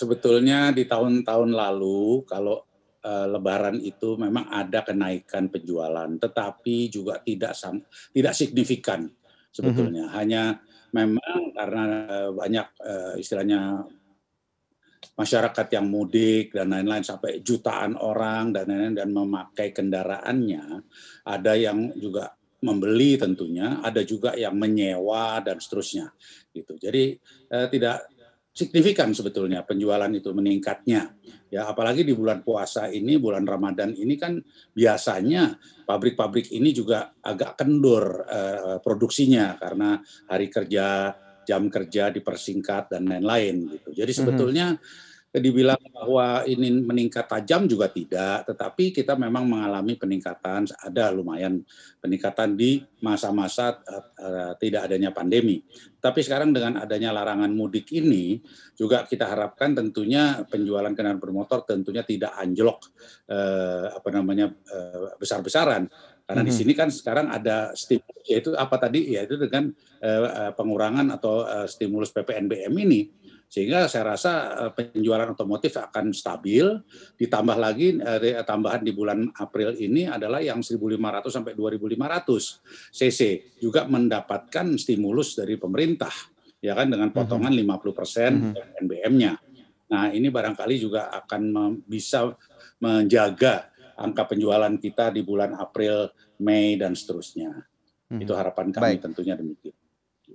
sebetulnya di tahun-tahun lalu kalau uh, Lebaran itu memang ada kenaikan penjualan, tetapi juga tidak sam tidak signifikan sebetulnya. Mm -hmm. Hanya memang karena uh, banyak uh, istilahnya masyarakat yang mudik dan lain-lain sampai jutaan orang dan lain-lain dan memakai kendaraannya, ada yang juga membeli tentunya, ada juga yang menyewa dan seterusnya gitu. Jadi eh, tidak signifikan sebetulnya penjualan itu meningkatnya. Ya, apalagi di bulan puasa ini, bulan Ramadan ini kan biasanya pabrik-pabrik ini juga agak kendur eh, produksinya karena hari kerja, jam kerja dipersingkat dan lain-lain gitu. Jadi mhm. sebetulnya mm -hmm dibilang bahwa ini meningkat tajam juga tidak, tetapi kita memang mengalami peningkatan, ada lumayan peningkatan di masa-masa uh, tidak adanya pandemi. Tapi sekarang dengan adanya larangan mudik ini, juga kita harapkan tentunya penjualan kendaraan bermotor tentunya tidak anjlok uh, apa namanya uh, besar-besaran. Karena mm -hmm. di sini kan sekarang ada stimulus yaitu apa tadi yaitu dengan uh, pengurangan atau uh, stimulus PPNBM ini sehingga saya rasa eh, penjualan otomotif akan stabil. Ditambah lagi eh, tambahan di bulan April ini adalah yang 1.500 sampai 2.500 cc juga mendapatkan stimulus dari pemerintah ya kan dengan potongan 50 mhm. persen mhm. NBM-nya. Nah ini barangkali juga akan bisa menjaga angka penjualan kita di bulan April, Mei dan seterusnya. Mhm. Itu harapan kami Baik. tentunya demikian.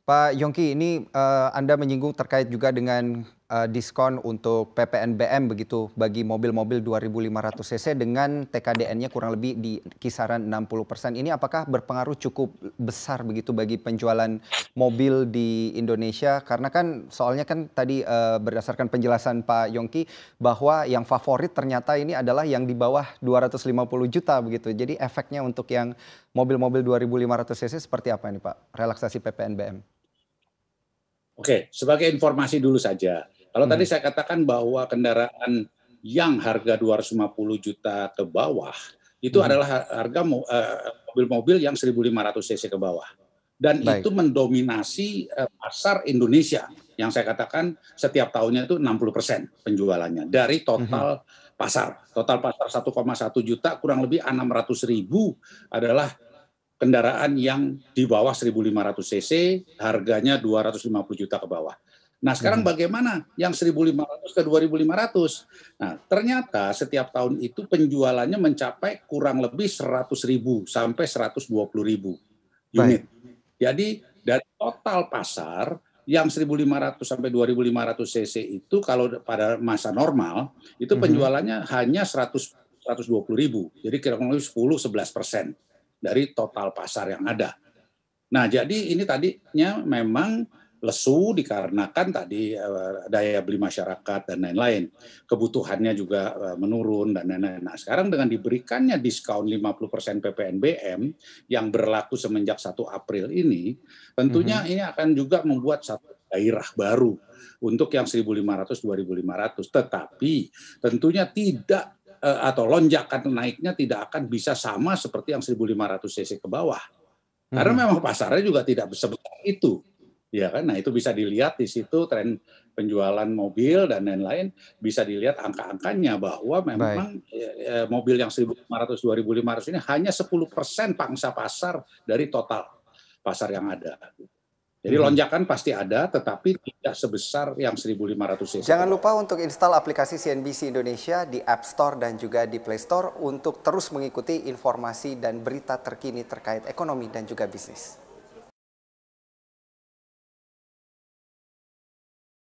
Pak Yongki, ini uh, Anda menyinggung terkait juga dengan uh, diskon untuk PPNBM begitu bagi mobil-mobil 2.500 cc dengan TKDN-nya kurang lebih di kisaran 60 persen. Ini apakah berpengaruh cukup besar begitu bagi penjualan mobil di Indonesia? Karena kan soalnya kan tadi uh, berdasarkan penjelasan Pak Yongki bahwa yang favorit ternyata ini adalah yang di bawah 250 juta begitu. Jadi efeknya untuk yang mobil-mobil 2.500 cc seperti apa ini Pak? Relaksasi PPNBM? Oke, sebagai informasi dulu saja. Kalau hmm. tadi saya katakan bahwa kendaraan yang harga 250 juta ke bawah itu hmm. adalah harga eh, mobil-mobil yang 1.500 cc ke bawah. Dan Baik. itu mendominasi eh, pasar Indonesia yang saya katakan setiap tahunnya itu 60 persen penjualannya dari total hmm. pasar. Total pasar 1,1 juta kurang lebih 600 ribu adalah kendaraan yang di bawah 1.500 cc harganya 250 juta ke bawah. Nah, sekarang hmm. bagaimana yang 1.500 ke 2.500? Nah, ternyata setiap tahun itu penjualannya mencapai kurang lebih 100.000 sampai 120.000 unit. Baik. Jadi dari total pasar yang 1.500 sampai 2.500 cc itu kalau pada masa normal itu hmm. penjualannya hmm. hanya 100 120.000. Jadi kira-kira 10 11 persen dari total pasar yang ada. Nah, jadi ini tadinya memang lesu dikarenakan tadi eh, daya beli masyarakat dan lain-lain. Kebutuhannya juga eh, menurun dan lain-lain. Nah, sekarang dengan diberikannya diskon 50% PPNBM yang berlaku semenjak 1 April ini, tentunya mhm. ini akan juga membuat satu daerah baru untuk yang 1.500 2.500 tetapi tentunya tidak Eh, atau lonjakan naiknya tidak akan bisa sama seperti yang 1.500 cc ke bawah. Karena hmm. memang pasarnya juga tidak sebesar itu. Ya kan? Nah, itu bisa dilihat di situ tren penjualan mobil dan lain-lain bisa dilihat angka-angkanya bahwa memang Baik. Eh, eh, mobil yang 1.500 2.500 ini hanya 10% pangsa pasar dari total pasar yang ada. Jadi mhm. lonjakan pasti ada, tetapi tidak sebesar yang 1.500 cc. Jangan lupa untuk install aplikasi CNBC Indonesia di App Store dan juga di Play Store untuk terus mengikuti informasi dan berita terkini terkait ekonomi dan juga bisnis.